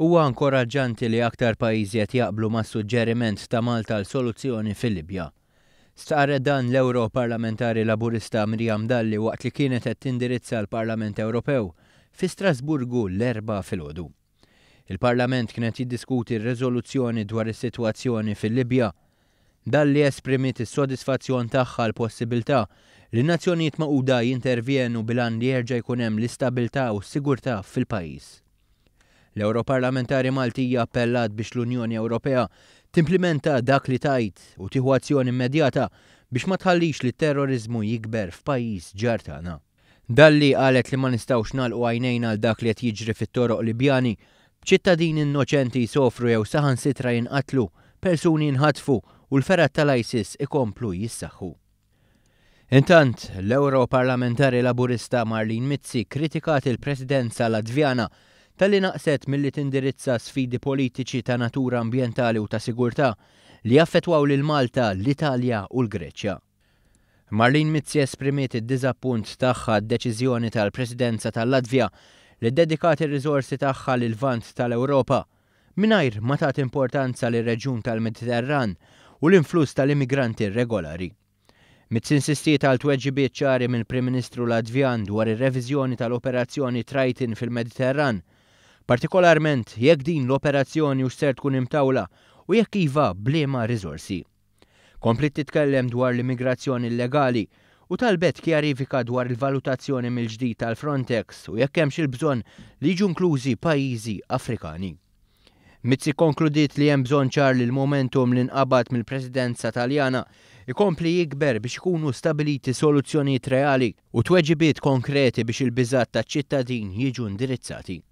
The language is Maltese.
Huwa ankoraġġanti li aktar pajjiżi qed jaqblu mas suġġeriment ta' Malta l soluzzjoni fil-Libja. Stare dan l-Euro parlamentari laburista Mirjam Dalli waqt li kienet qed tindirizza l-Parlament Ewropew fi Strasburgu l-erba filgħodu. Il-Parlament kienet jiddiskuti r riżoluzzjoni dwar is-sitwazzjoni fil-Libja dalli esprimit is-sodisfazzjon tagħha l-possibilità li n-nazzjonijiet maquda jintervjenu bilan li jerġa' jkun hemm l-istabilità u s-sigurtà fil-pajjiż. L-Europarlamentari Malti appellat biex l-Unjoni Ewropea timplimenta dak li tajt u tieħu azzjoni immedjata biex ma tħallix li terrorizmu jikber f'pajjiż ġar tagħna. Dalli qalet li ma nistgħux nagħlqu għajnejna għal dak li qed jiġri fit-toroq Libjani, b'ċittadini innoċenti jsofru jew saħan sitra jinqatlu, persuni jinħatfu u l-ferat tal-ISIS ikomplu jissaħħu. Intant, l-Europarlamentari Laburista Marlin Mizzi kritikat il-Presidenza Latvjana tal-li naqset mill-li tindirizza sfidi politiċi ta' natura ambientali u ta' sigurtà li affetwaw lil Malta, l-Italja u l-Greċja. Marlin Mizzi esprimiet id-dizappunt tagħha d-deċiżjoni tal-Presidenza tal-Latvja li dedikat ir-riżorsi tagħha l vant tal-Ewropa mingħajr ma tat importanza lir reġjun tal-Mediterran u l-influss tal-immigranti regolari. Mitzinsistiet għal tweġibiet ċari mill-Prim Ministru Latvjan dwar ir-reviżjoni tal-operazzjoni Triton fil-Mediterran partikolarment jekk din l-operazzjoni u ser tkun imtawla u jekk iva blema rizorsi. Komplit titkellem dwar l-immigrazzjoni illegali u talbet kjarifika dwar il-valutazzjoni mill-ġdid tal-Frontex u jekk hemmx il-bżonn li jiġu inklużi pajjiżi Afrikani. Mizzi konkludiet li hemm bżonn ċar li l-momentum li nqabad mill-Presidenza Taljana ikompli jikber biex ikunu stabiliti soluzzjonijiet reali u tweġibiet konkreti biex il-biżat taċ-ċittadin jiġu indirizzati.